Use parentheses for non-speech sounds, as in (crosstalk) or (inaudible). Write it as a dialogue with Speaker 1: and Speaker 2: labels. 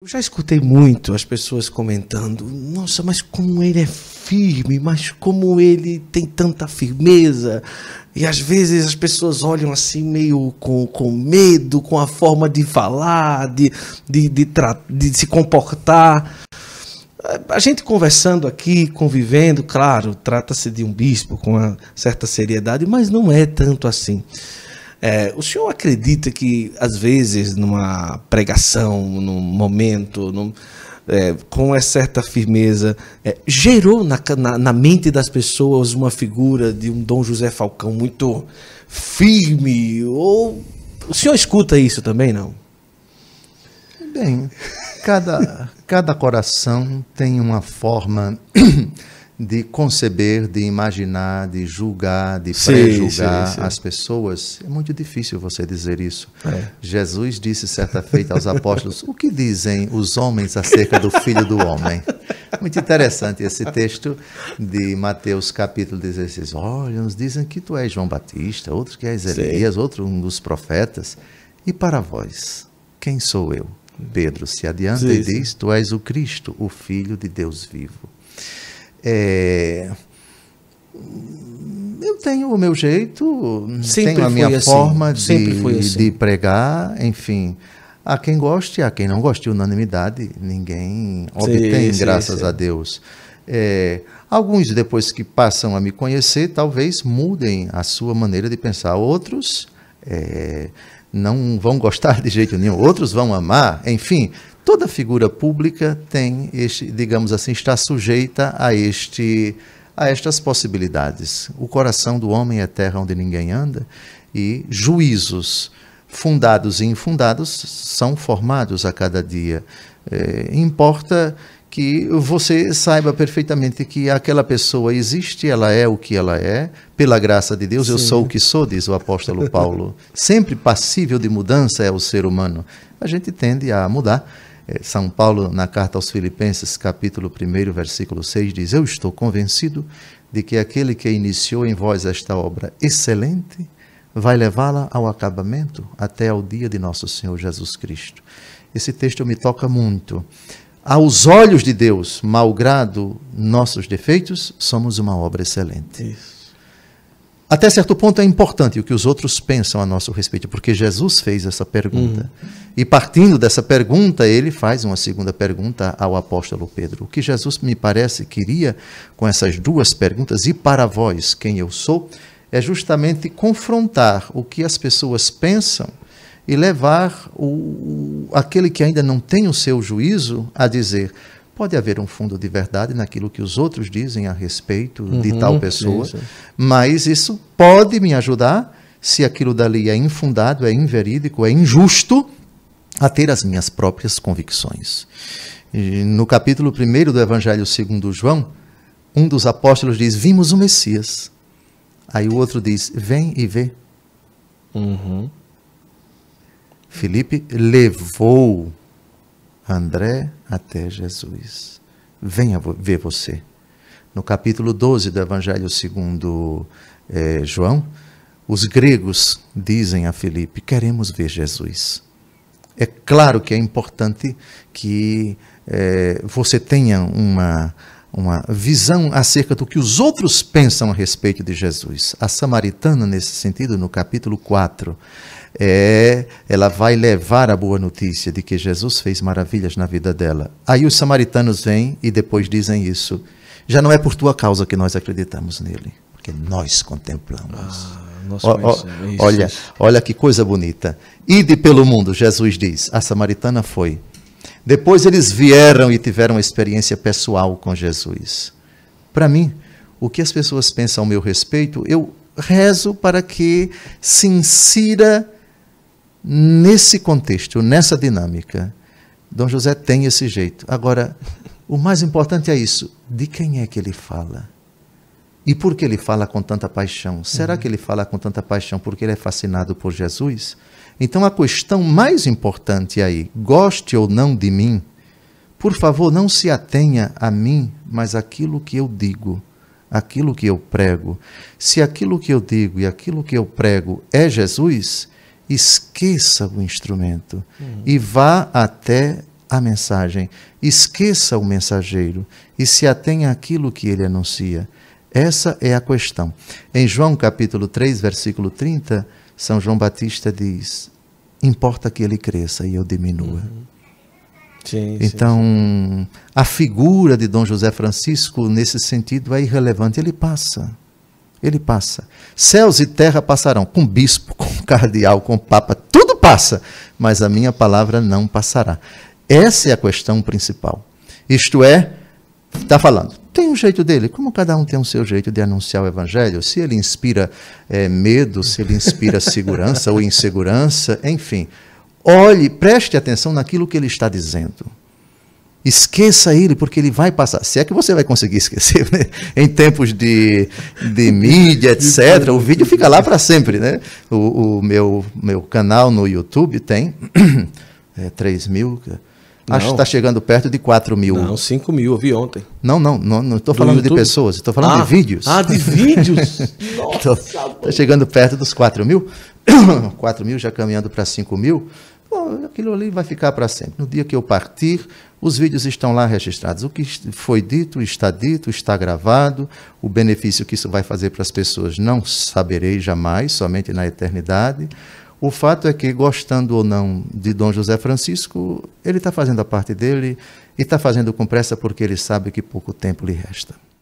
Speaker 1: Eu já escutei muito as pessoas comentando: nossa, mas como ele é firme, mas como ele tem tanta firmeza. E às vezes as pessoas olham assim, meio com, com medo, com a forma de falar, de, de, de, de se comportar. A gente conversando aqui, convivendo, claro, trata-se de um bispo com uma certa seriedade, mas não é tanto assim. É, o senhor acredita que, às vezes, numa pregação, num momento, num, é, com uma certa firmeza, é, gerou na, na, na, mente das pessoas uma figura de um Dom José Falcão muito firme? Ou o senhor escuta isso também, não? Bem, cada, cada coração tem uma forma de conceber, de imaginar, de julgar, de pré-julgar as pessoas. É muito difícil você dizer isso. É. Jesus disse certa feita aos apóstolos: O que dizem os homens acerca do filho do homem? Muito interessante esse texto de Mateus, capítulo 16. Olha, uns dizem que tu és João Batista, outros que és Elias, outro um dos profetas. E para vós, quem sou eu? Hum. Pedro se adianta Sim. e diz: Tu és o Cristo, o Filho de Deus vivo. É, eu tenho o meu jeito, sempre tenho a minha assim, forma de, assim. de pregar, enfim. A quem goste, a quem não goste, unanimidade, ninguém obtém, sim, graças sim, sim. a Deus. É, alguns, depois que passam a me conhecer, talvez mudem a sua maneira de pensar. Outros é, não vão gostar de jeito nenhum, outros vão amar, enfim, toda figura pública tem este, digamos assim, está sujeita a este a estas possibilidades. O coração do homem é terra onde ninguém anda e juízos fundados e infundados são formados a cada dia. É, importa que você saiba perfeitamente que aquela pessoa existe, ela é o que ela é, pela graça de Deus, Sim. eu sou o que sou, diz o apóstolo Paulo. Sempre passível de mudança é o ser humano. A gente tende a mudar. É, São Paulo, na carta aos Filipenses, capítulo 1, versículo 6, diz: Eu estou convencido de que aquele que iniciou em vós esta obra excelente vai levá-la ao acabamento até ao dia de nosso Senhor Jesus Cristo. Esse texto me toca muito. Aos olhos de Deus, malgrado nossos defeitos, somos uma obra excelente. Isso até certo ponto é importante o que os outros pensam a nosso respeito, porque Jesus fez essa pergunta. Hum. E partindo dessa pergunta, ele faz uma segunda pergunta ao apóstolo Pedro. O que Jesus me parece queria com essas duas perguntas, e para vós, quem eu sou, é justamente confrontar o que as pessoas pensam e levar o, aquele que ainda não tem o seu juízo a dizer: Pode haver um fundo de verdade naquilo que os outros dizem a respeito uhum, de tal pessoa, isso. mas isso pode me ajudar se aquilo dali é infundado, é inverídico, é injusto, a ter as minhas próprias convicções. E no capítulo 1 do Evangelho segundo João, um dos apóstolos diz: Vimos o Messias. Aí o outro diz: Vem e vê. Uhum. Felipe levou André até Jesus. Venha ver você. No capítulo 12 do Evangelho segundo eh, João, os gregos dizem a Felipe: queremos ver Jesus. É claro que é importante que eh, você tenha uma uma visão acerca do que os outros pensam a respeito de Jesus. A samaritana, nesse sentido, no capítulo 4, é, ela vai levar a boa notícia de que Jesus fez maravilhas na vida dela. Aí os samaritanos vêm e depois dizem isso. Já não é por tua causa que nós acreditamos nele, porque nós contemplamos. Ah. Nós o, o, olha, olha que coisa bonita. Ide pelo mundo, Jesus diz. A samaritana foi depois eles vieram e tiveram uma experiência pessoal com Jesus. Para mim, o que as pessoas pensam ao meu respeito, eu rezo para que se insira nesse contexto, nessa dinâmica. Dom José tem esse jeito. Agora, o mais importante é isso: de quem é que ele fala? E por que ele fala com tanta paixão? Será uhum. que ele fala com tanta paixão porque ele é fascinado por Jesus? Então a questão mais importante aí, goste ou não de mim, por favor, não se atenha a mim, mas aquilo que eu digo, aquilo que eu prego. Se aquilo que eu digo e aquilo que eu prego é Jesus, esqueça o instrumento uhum. e vá até a mensagem. Esqueça o mensageiro e se atenha àquilo que ele anuncia. Essa é a questão. Em João capítulo 3, versículo 30, São João Batista diz: Importa que ele cresça e eu diminua. Uhum. Sim, então, sim, sim. a figura de Dom José Francisco, nesse sentido, é irrelevante. Ele passa. Ele passa. Céus e terra passarão, com bispo, com (laughs) cardeal, com papa, tudo passa, mas a minha palavra não passará. Essa é a questão principal. Isto é, está falando, tem um jeito dele. Como cada um tem o seu jeito de anunciar o evangelho, se ele inspira é, medo, se ele inspira (laughs) segurança ou insegurança, enfim. Olhe, preste atenção naquilo que ele está dizendo. Esqueça ele, porque ele vai passar. Se é que você vai conseguir (laughs) esquecer, né? em tempos de, de mídia, (laughs) etc., o vídeo fica lá para sempre. Né? O, o, meu, meu canal no YouTube tem (clears throat) é, 3 mil, Acho que está chegando perto de 4 mil. Não, 5 mil, eu vi ontem. Não, não, não estou falando YouTube? de pessoas, estou falando ah, de vídeos. Ah, de vídeos? (laughs) Nossa! Está então, chegando perto dos 4 mil. 4 (coughs) mil já caminhando para 5 mil. Bom, aquilo ali vai ficar para sempre. No dia que eu partir, os vídeos estão lá registrados. O que foi dito, está dito, está gravado. O benefício que isso vai fazer para as pessoas não saberei jamais, somente na eternidade. O fato é que, gostando ou não de Dom José Francisco, ele está fazendo a parte dele e está fazendo com pressa porque ele sabe que pouco tempo lhe resta.